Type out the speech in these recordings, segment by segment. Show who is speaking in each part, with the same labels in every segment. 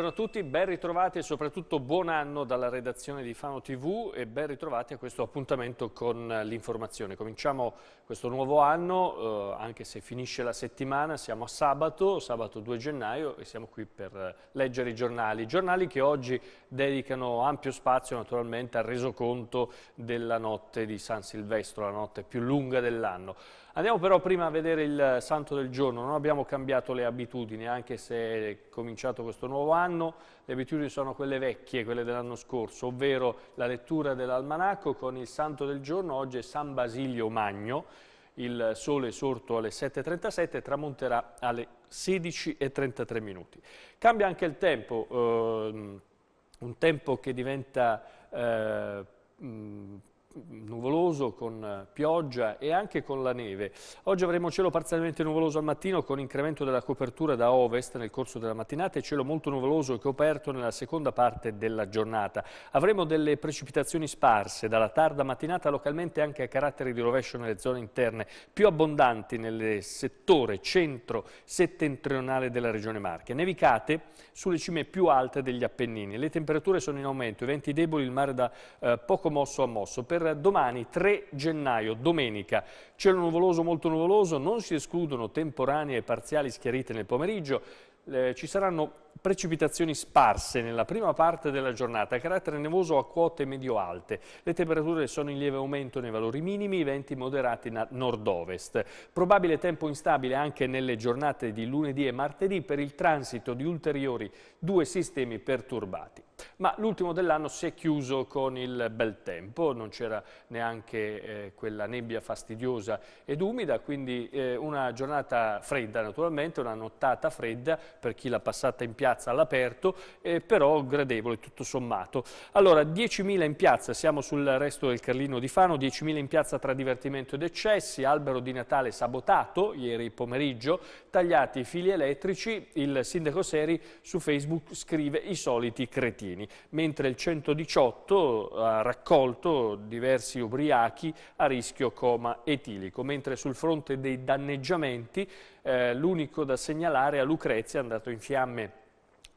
Speaker 1: Buongiorno a tutti, ben ritrovati e soprattutto buon anno dalla redazione di Fano TV e ben ritrovati a questo appuntamento con l'informazione. Cominciamo questo nuovo anno, eh, anche se finisce la settimana, siamo a sabato, sabato 2 gennaio e siamo qui per leggere i giornali. Giornali che oggi dedicano ampio spazio naturalmente al resoconto della notte di San Silvestro, la notte più lunga dell'anno. Andiamo però prima a vedere il santo del giorno, non abbiamo cambiato le abitudini, anche se è cominciato questo nuovo anno, le abitudini sono quelle vecchie, quelle dell'anno scorso, ovvero la lettura dell'almanacco con il santo del giorno, oggi è San Basilio Magno, il sole sorto alle 7.37 tramonterà alle 16.33 minuti. Cambia anche il tempo, ehm, un tempo che diventa... Eh, mh, nuvoloso, con eh, pioggia e anche con la neve. Oggi avremo cielo parzialmente nuvoloso al mattino con incremento della copertura da ovest nel corso della mattinata e cielo molto nuvoloso e coperto nella seconda parte della giornata. Avremo delle precipitazioni sparse dalla tarda mattinata localmente anche a caratteri di rovescio nelle zone interne, più abbondanti nel settore centro-settentrionale della regione Marche. Nevicate sulle cime più alte degli Appennini. Le temperature sono in aumento, i venti deboli, il mare da eh, poco mosso a mosso. Per domani 3 gennaio, domenica. Cielo nuvoloso, molto nuvoloso, non si escludono temporanee e parziali schiarite nel pomeriggio. Eh, ci saranno precipitazioni sparse nella prima parte della giornata, carattere nevoso a quote medio-alte. Le temperature sono in lieve aumento nei valori minimi, venti moderati nord-ovest. Probabile tempo instabile anche nelle giornate di lunedì e martedì per il transito di ulteriori due sistemi perturbati. Ma l'ultimo dell'anno si è chiuso con il bel tempo, non c'era neanche eh, quella nebbia fastidiosa ed umida, quindi eh, una giornata fredda naturalmente, una nottata fredda per chi l'ha passata in piazza all'aperto, eh, però gradevole tutto sommato. Allora, 10.000 in piazza, siamo sul resto del Carlino di Fano, 10.000 in piazza tra divertimento ed eccessi, albero di Natale sabotato ieri pomeriggio, tagliati i fili elettrici, il sindaco Seri su Facebook scrive i soliti cretini, mentre il 118 ha raccolto diversi ubriachi a rischio coma etilico, mentre sul fronte dei danneggiamenti eh, l'unico da segnalare a Lucrezia è andato in fiamme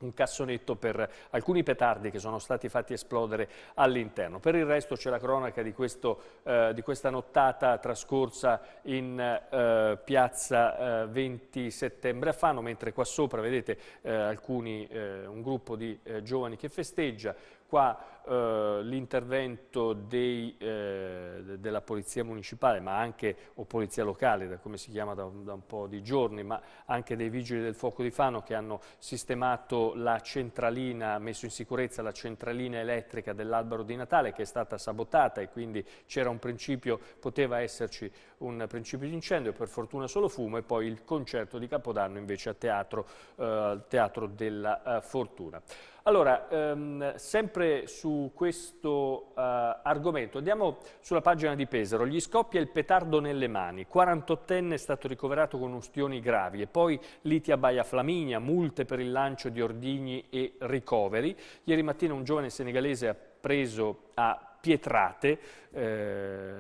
Speaker 1: un cassonetto per alcuni petardi che sono stati fatti esplodere all'interno. Per il resto c'è la cronaca di, questo, eh, di, questa nottata trascorsa in eh, piazza eh, 20 settembre a Fano, mentre qua sopra vedete eh, alcuni, eh, un gruppo di eh, giovani che festeggia qua eh, l'intervento eh, della polizia municipale, ma anche, o polizia locale, da come si chiama da un, da un, po' di giorni, ma anche dei vigili del fuoco di Fano che hanno sistemato la centralina, messo in sicurezza la centralina elettrica dell'albero di Natale che è stata sabotata e quindi c'era un principio, poteva esserci un principio di incendio, per fortuna solo fumo e poi il concerto di Capodanno invece a teatro, eh, teatro della eh, Fortuna. Allora, ehm, sempre su questo eh, argomento, andiamo sulla pagina di Pesaro. Gli scoppia il petardo nelle mani, 48enne è stato ricoverato con ustioni gravi e poi liti a Baia Flaminia, multe per il lancio di ordigni e ricoveri. Ieri mattina un giovane senegalese ha preso a pietrate, eh,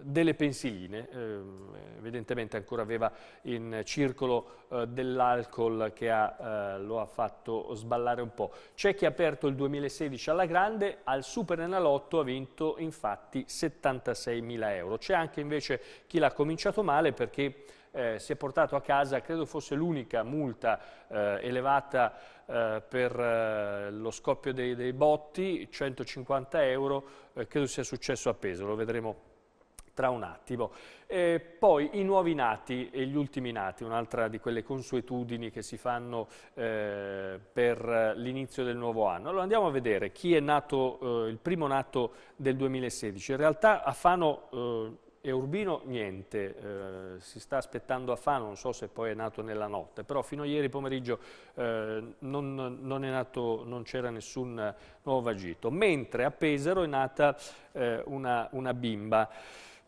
Speaker 1: delle pensiline, ehm, evidentemente ancora aveva in circolo eh, dell'alcol che ha, eh, lo ha fatto sballare un po'. C'è chi ha aperto il 2016 alla grande, al Super Enalotto ha vinto infatti 76 mila euro. C'è anche invece chi l'ha cominciato male perché eh, si è portato a casa, credo fosse l'unica multa eh, elevata eh, per eh, lo scoppio dei, dei, botti, 150 euro, eh, credo sia successo a peso, lo vedremo tra un attimo. E poi i nuovi nati e gli ultimi nati, un'altra di quelle consuetudini che si fanno eh, per eh, l'inizio del nuovo anno. Allora andiamo a vedere chi è nato, eh, il primo nato del 2016. In realtà a Fano... Eh, e Urbino niente, eh, si sta aspettando a Fano, non so se poi è nato nella notte, però fino a ieri pomeriggio eh, non, non c'era nessun nuovo agito. mentre a Pesaro è nata eh, una, una, bimba,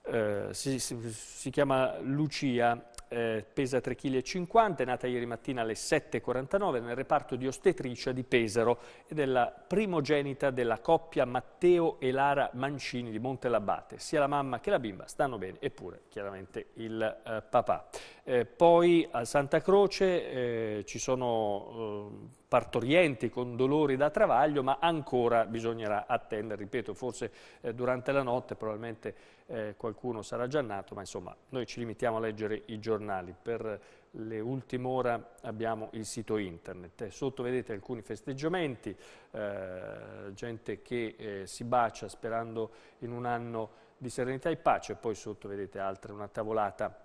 Speaker 1: eh, si, si, si, chiama Lucia, eh, pesa 3,50 kg, è nata ieri mattina alle 7.49 nel reparto di ostetricia di Pesaro ed è la primogenita della coppia Matteo e Lara Mancini di Montelabate. Sia la mamma che la bimba stanno bene, eppure chiaramente il eh, papà. Eh, poi a Santa Croce eh, ci sono eh, partorienti con dolori da travaglio, ma ancora bisognerà attendere, ripeto, forse eh, durante la notte probabilmente eh, qualcuno sarà già nato, ma insomma noi ci limitiamo a leggere i giornali. Per le ultime ore abbiamo il sito internet, sotto vedete alcuni festeggiamenti, eh, gente che eh, si bacia sperando in un anno di serenità e pace, poi sotto vedete altre, una tavolata,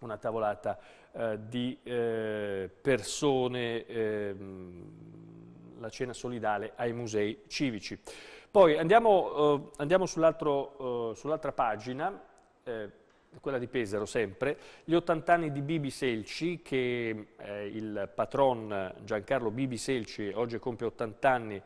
Speaker 1: una tavolata eh, di eh, persone, ehm, la cena solidale ai musei civici. Poi andiamo, eh, andiamo eh, sull'altra sull pagina, quella di Pesaro sempre, gli 80 anni di Bibi Selci, che il patron Giancarlo Bibi Selci oggi compie 80 anni,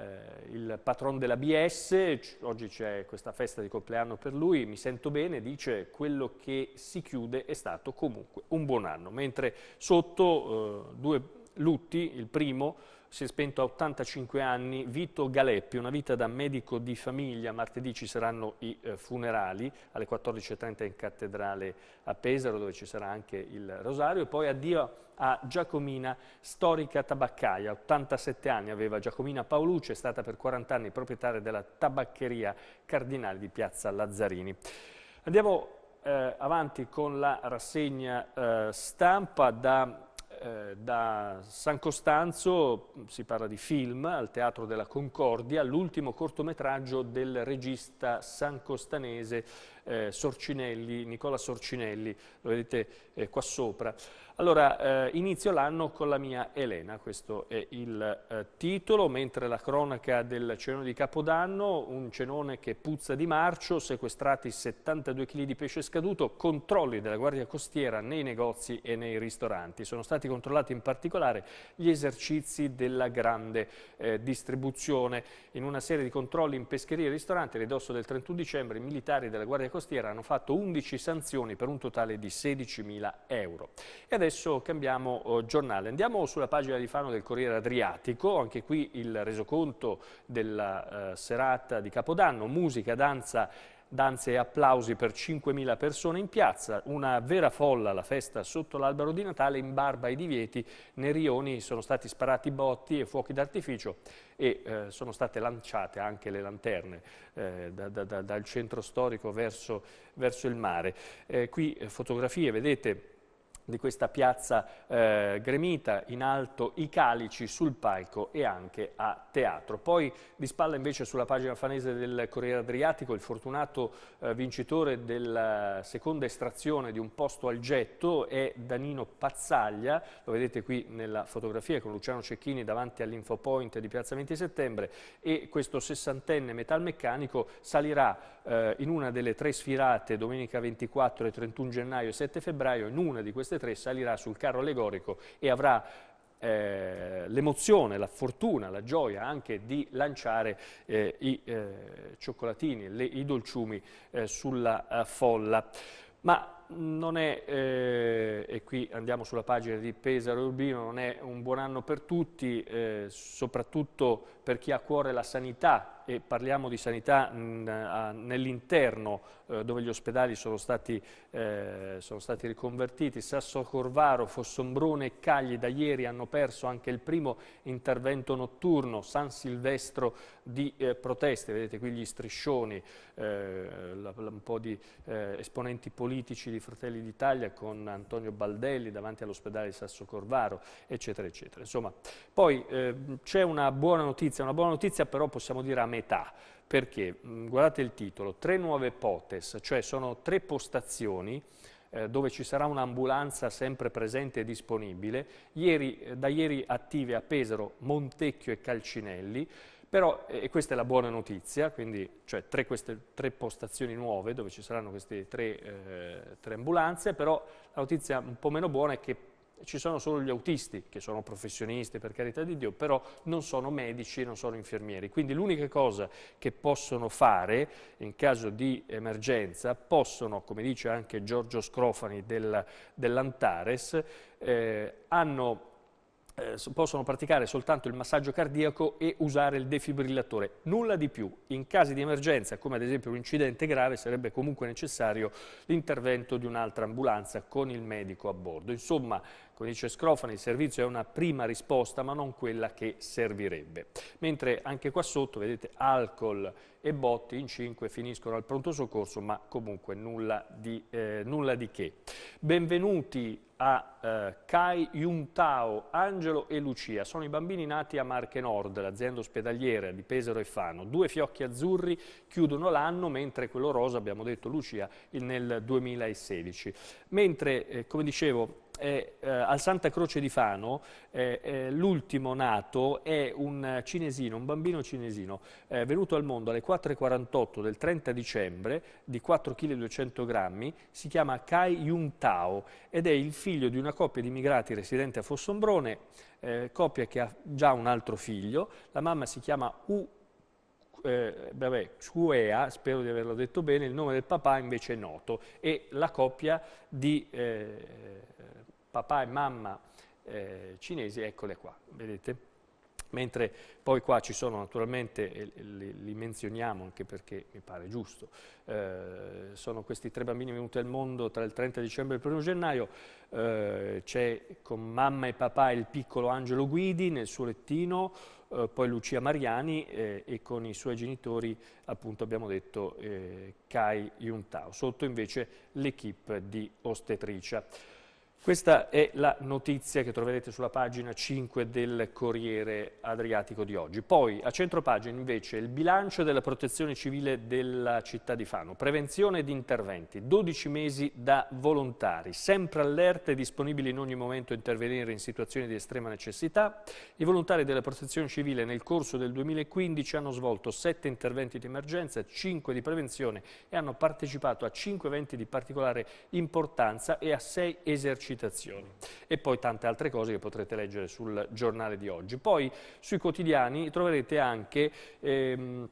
Speaker 1: eh, il patron della BS, oggi c'è questa festa di compleanno per lui, mi sento bene, dice quello che si chiude è stato comunque un buon anno, mentre sotto eh, due lutti, il primo si è spento a 85 anni Vito Galeppi, una vita da medico di famiglia, martedì ci saranno i eh, funerali alle 14.30 in cattedrale a Pesaro dove ci sarà anche il rosario e poi addio a Giacomina, storica tabaccaia, 87 anni aveva Giacomina Paolucci, è stata per 40 anni proprietaria della tabaccheria Cardinale di Piazza Lazzarini. Andiamo eh, avanti con la rassegna eh, stampa da eh, da San Costanzo si parla di film al Teatro della Concordia, l'ultimo cortometraggio del regista sancostanese eh, Sorcinelli, Nicola Sorcinelli, lo vedete eh, qua sopra. Allora, eh, inizio l'anno con la mia Elena, questo è il eh, titolo, mentre la cronaca del cenone di Capodanno, un cenone che puzza di marcio, sequestrati 72 kg di pesce scaduto, controlli della Guardia Costiera nei negozi e nei ristoranti. Sono stati controllati in particolare gli esercizi della grande eh, distribuzione. In una serie di controlli in pescherie e ristoranti, a ridosso del 31 dicembre, i militari della Guardia Costiera hanno fatto 11 sanzioni per un totale di 16.000 euro. E adesso adesso cambiamo eh, giornale. Andiamo sulla pagina di Fano del Corriere Adriatico, anche qui il resoconto della eh, serata di Capodanno, musica, danza danze e applausi per 5.000 persone in piazza, una vera folla la festa sotto l'albero di Natale in barba ai divieti, nei rioni sono stati sparati botti e fuochi d'artificio e eh, sono state lanciate anche le lanterne eh, da, da, da, dal centro storico verso, verso il mare. Eh, qui eh, fotografie, vedete di questa piazza eh, gremita, in alto i calici sul palco e anche a teatro. Poi di spalla invece sulla pagina fanese del Corriere Adriatico il fortunato eh, vincitore della seconda estrazione di un posto al getto è Danino Pazzaglia, lo vedete qui nella fotografia con Luciano Cecchini davanti all'infopoint di Piazza 20 Settembre e questo sessantenne metalmeccanico salirà eh, in una delle tre sfirate domenica 24 e 31 gennaio e 7 febbraio in una di queste e salirà sul carro allegorico e avrà eh, l'emozione, la fortuna, la gioia anche di lanciare eh, i eh, cioccolatini, le, i dolciumi eh, sulla eh, folla. Ma non è, eh, e qui andiamo sulla pagina di Pesaro Urbino, non è un buon anno per tutti, eh, soprattutto per chi ha a cuore la sanità, e parliamo di sanità mm, nell'interno, eh, dove gli ospedali sono stati, eh, sono stati riconvertiti. Sasso Corvaro, Fossombrone e Cagli da ieri hanno perso anche il primo intervento notturno, San Silvestro di eh, proteste, vedete qui gli striscioni, eh, la, la, un po' di esponenti politici di di Fratelli d'Italia con Antonio Baldelli davanti all'ospedale di Sasso Corvaro, eccetera, eccetera. Insomma, poi eh, c'è una buona notizia, una buona notizia però possiamo dire a metà, perché guardate il titolo, tre nuove potes, cioè sono tre postazioni eh, dove ci sarà un'ambulanza sempre presente e disponibile. Ieri, eh, da ieri attive a Pesaro, Montecchio e Calcinelli, però, e questa è la buona notizia, quindi cioè tre, queste, tre postazioni nuove dove ci saranno queste tre, eh, tre, ambulanze, però la notizia un po' meno buona è che ci sono solo gli autisti, che sono professionisti per carità di Dio, però non sono medici, non sono infermieri. Quindi l'unica cosa che possono fare in caso di emergenza, possono, come dice anche Giorgio Scrofani del, dell'Antares, eh, hanno eh, possono praticare soltanto il massaggio cardiaco e usare il defibrillatore, nulla di più. In casi di emergenza, come ad esempio un incidente grave, sarebbe comunque necessario l'intervento di un'altra ambulanza con il medico a bordo. Insomma, come dice Scrofani, il servizio è una prima risposta, ma non quella che servirebbe. Mentre anche qua sotto, vedete, alcol e botti in 5 finiscono al pronto soccorso, ma comunque nulla di, eh, nulla di che. Benvenuti a eh, Kai Yuntao, Angelo e Lucia. Sono i bambini nati a Marche Nord, l'azienda ospedaliera di Pesaro e Fano. Due fiocchi azzurri chiudono l'anno, mentre quello rosa, abbiamo detto Lucia, nel 2016. Mentre, eh, come dicevo, eh, al Santa Croce di Fano eh, eh, l'ultimo nato è un cinesino, un bambino cinesino eh, venuto al mondo alle 4.48 del 30 dicembre di 4,2 kg si chiama Kai Yung Tao ed è il figlio di una coppia di immigrati residente a Fossombrone eh, coppia che ha già un altro figlio la mamma si chiama U eh, vabbè, Cuea, spero di averlo detto bene, il nome del papà invece è noto, e la coppia di eh, papà e mamma eh, cinesi, eccole qua, vedete? Mentre poi qua ci sono naturalmente, li, menzioniamo anche perché mi pare giusto, eh, sono questi tre bambini venuti al mondo tra il 30 dicembre e il 1 gennaio, eh, c'è con mamma e papà il piccolo Angelo Guidi nel suo lettino, eh, poi Lucia Mariani eh, e con i suoi genitori appunto abbiamo detto eh, Kai Yuntao, sotto invece l'equipe di ostetricia. Questa è la notizia che troverete sulla pagina 5 del Corriere Adriatico di oggi. Poi a centro pagina invece il bilancio della protezione civile della città di Fano, prevenzione ed interventi, 12 mesi da volontari, sempre allerte e disponibili in ogni momento a intervenire in situazioni di estrema necessità. I volontari della protezione civile nel corso del 2015 hanno svolto 7 interventi di emergenza, 5 di prevenzione e hanno partecipato a 5 eventi di particolare importanza e a 6 esercizi citazioni e poi tante altre cose che potrete leggere sul giornale di oggi. Poi sui quotidiani troverete anche... Ehm,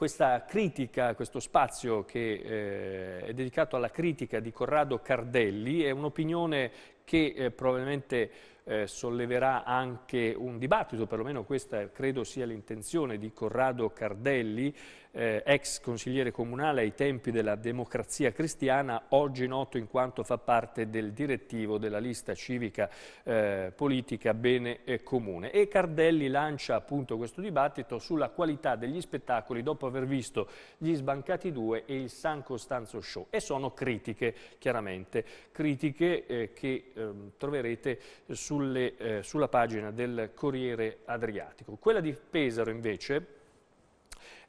Speaker 1: questa critica, questo spazio che eh, è dedicato alla critica di Corrado Cardelli è un'opinione che eh, probabilmente eh, solleverà anche un dibattito, perlomeno questa credo sia l'intenzione di Corrado Cardelli, eh, ex consigliere comunale ai tempi della democrazia cristiana, oggi noto in quanto fa parte del direttivo della lista civica eh, politica Bene eh, Comune. E Cardelli lancia appunto questo dibattito sulla qualità degli spettacoli dopo aver visto gli Sbancati 2 e il San Costanzo Show. E sono critiche, chiaramente, critiche eh, che ehm, troverete su sulle, eh, sulla pagina del Corriere Adriatico. Quella di Pesaro invece,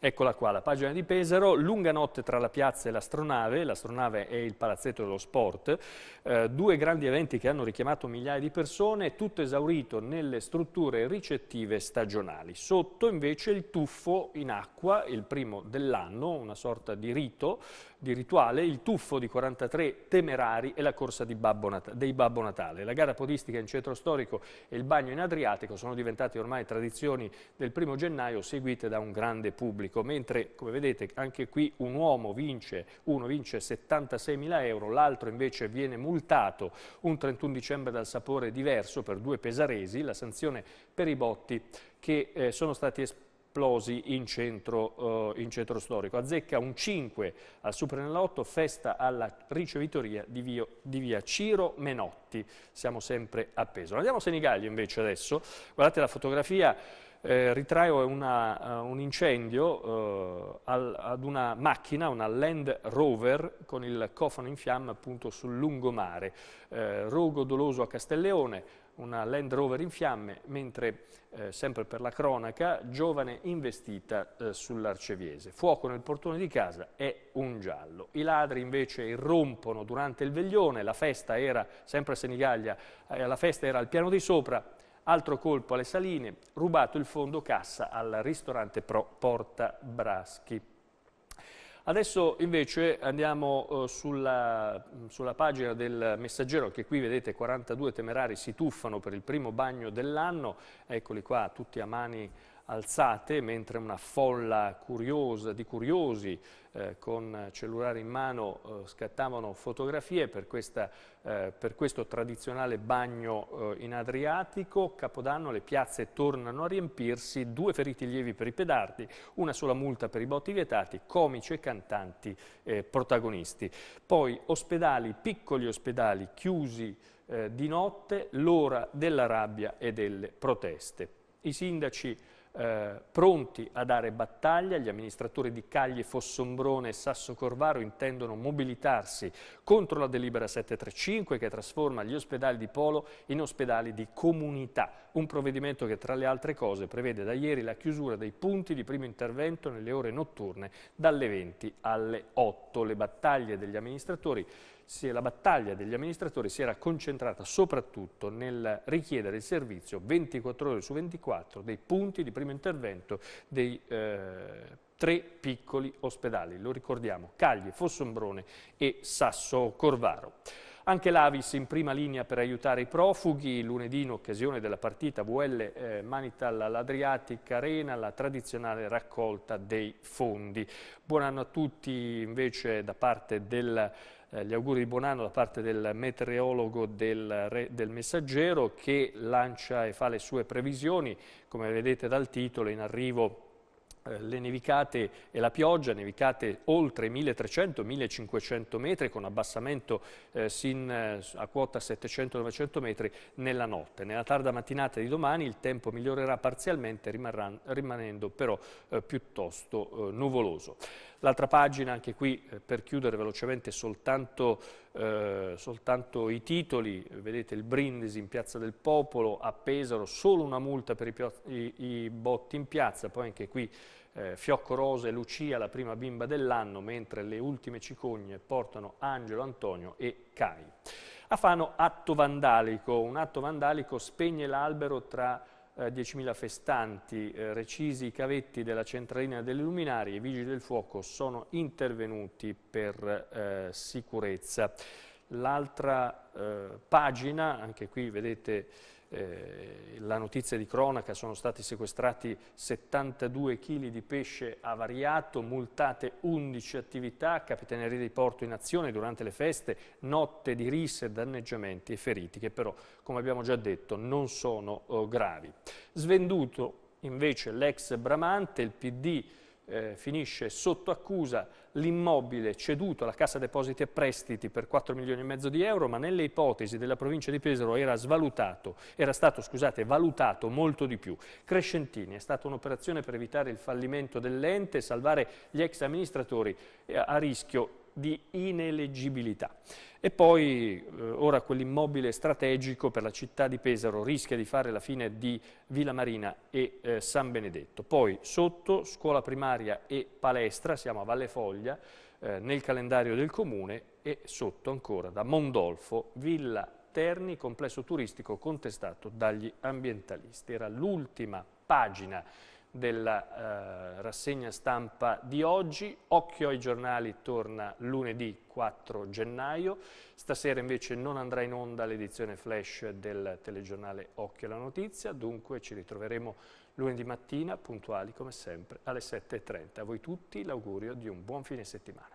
Speaker 1: Eccola qua, la pagina di Pesaro, lunga notte tra la piazza e l'astronave, l'astronave è il palazzetto dello sport, eh, due grandi eventi che hanno richiamato migliaia di persone, tutto esaurito nelle strutture ricettive stagionali. Sotto invece il tuffo in acqua, il primo dell'anno, una sorta di rito di Rituale, il tuffo di 43 temerari e la corsa Babbo dei Babbo Natale. La gara podistica in centro storico e il bagno in Adriatico sono diventate ormai tradizioni del primo gennaio seguite da un grande pubblico, mentre come vedete anche qui un uomo vince, uno vince 76.000 euro, l'altro invece viene multato un 31 dicembre dal sapore diverso per due pesaresi, la sanzione per i botti che eh, sono stati espressi Plosi in centro, eh, in centro storico. Azzecca un 5 al Supernellotto, festa alla ricevitoria di, via, di via Ciro Menotti. Siamo sempre a Pesaro. Andiamo a Senigallia invece adesso. Guardate la fotografia eh, ritrae una, uh, un incendio uh, al, ad una macchina, una Land Rover, con il cofano in fiamme appunto sul lungomare. Eh, rogo doloso a Castelleone, una Land Rover in fiamme, mentre, eh, sempre per la cronaca, giovane investita eh, sull'Arceviese. Fuoco nel portone di casa è un giallo. I ladri invece irrompono durante il veglione, la festa era, sempre a Senigallia, la festa era al piano di sopra, Altro colpo alle saline, rubato il fondo cassa al ristorante Pro Porta Braschi. Adesso invece andiamo eh, sulla, sulla, pagina del messaggero che qui vedete 42 temerari si tuffano per il primo bagno dell'anno, eccoli qua tutti a mani alzate, mentre una folla curiosa, di curiosi eh, con cellulare in mano eh, scattavano fotografie per, questa, eh, per, questo tradizionale bagno eh, in Adriatico. Capodanno le piazze tornano a riempirsi, due feriti lievi per i pedardi, una sola multa per i botti vietati, comici e cantanti eh, protagonisti. Poi ospedali, piccoli ospedali chiusi eh, di notte, l'ora della rabbia e delle proteste. I sindaci eh, pronti a dare battaglia. Gli amministratori di Cagli, Fossombrone e Sasso Corvaro intendono mobilitarsi contro la delibera 735 che trasforma gli ospedali di Polo in ospedali di comunità. Un provvedimento che tra le altre cose prevede da ieri la chiusura dei punti di primo intervento nelle ore notturne dalle 20 alle 8. Le battaglie degli amministratori la battaglia degli amministratori si era concentrata soprattutto nel richiedere il servizio 24 ore su 24 dei punti di primo intervento dei eh, tre piccoli ospedali, lo ricordiamo, Cagli, Fossombrone e Sasso Corvaro. Anche l'Avis in prima linea per aiutare i profughi, lunedì in occasione della partita VL eh, Manital all'Adriatic Arena, la tradizionale raccolta dei fondi. Buon anno a tutti invece da parte del eh, gli auguri di buon anno da parte del meteorologo del, del Messaggero che lancia e fa le sue previsioni, come vedete dal titolo in arrivo eh, le nevicate e la pioggia, nevicate oltre 1300-1500 metri con abbassamento eh, sin eh, a quota 700-900 metri nella notte. Nella tarda mattinata di domani il tempo migliorerà parzialmente rimarrà, rimanendo però eh, piuttosto eh, nuvoloso. L'altra pagina, anche qui per chiudere velocemente soltanto eh, soltanto i titoli, vedete il Brindisi in Piazza del Popolo, a Pesaro solo una multa per i, i, i botti in piazza, poi anche qui eh, Fiocco Rosa e Lucia, la prima bimba dell'anno, mentre le ultime cicogne portano Angelo, Antonio e Cai. A Fano atto vandalico, un atto vandalico spegne l'albero tra 10.000 eh, festanti, eh, recisi i cavetti della centralina delle luminarie, i vigili del fuoco sono intervenuti per eh, sicurezza. L'altra eh, pagina, anche qui vedete eh, la notizia di cronaca, sono stati sequestrati 72 kg di pesce avariato, multate 11 attività, Capitaneria di porto in azione durante le feste, notte di risse, danneggiamenti e feriti che però, come abbiamo già detto, non sono oh, gravi. Svenduto invece l'ex Bramante, il PD eh, finisce sotto accusa l'immobile ceduto alla Cassa Depositi e Prestiti per 4 milioni e mezzo di euro, ma nelle ipotesi della provincia di Pesaro era, svalutato, era stato scusate, valutato molto di più. Crescentini, è stata un'operazione per evitare il fallimento dell'ente, salvare gli ex amministratori eh, a rischio di ineleggibilità. E poi eh, ora quell'immobile strategico per la città di Pesaro rischia di fare la fine di Villa Marina e eh, San Benedetto. Poi sotto scuola primaria e palestra, siamo a Valle Foglia, eh, nel calendario del comune e sotto ancora da Mondolfo, Villa Terni, complesso turistico contestato dagli ambientalisti. Era l'ultima pagina della eh, rassegna stampa di oggi. Occhio ai giornali torna lunedì 4 gennaio. Stasera invece non andrà in onda l'edizione flash del telegiornale Occhio alla Notizia, dunque ci ritroveremo lunedì mattina puntuali come sempre alle 7.30. A voi tutti l'augurio di un buon fine settimana.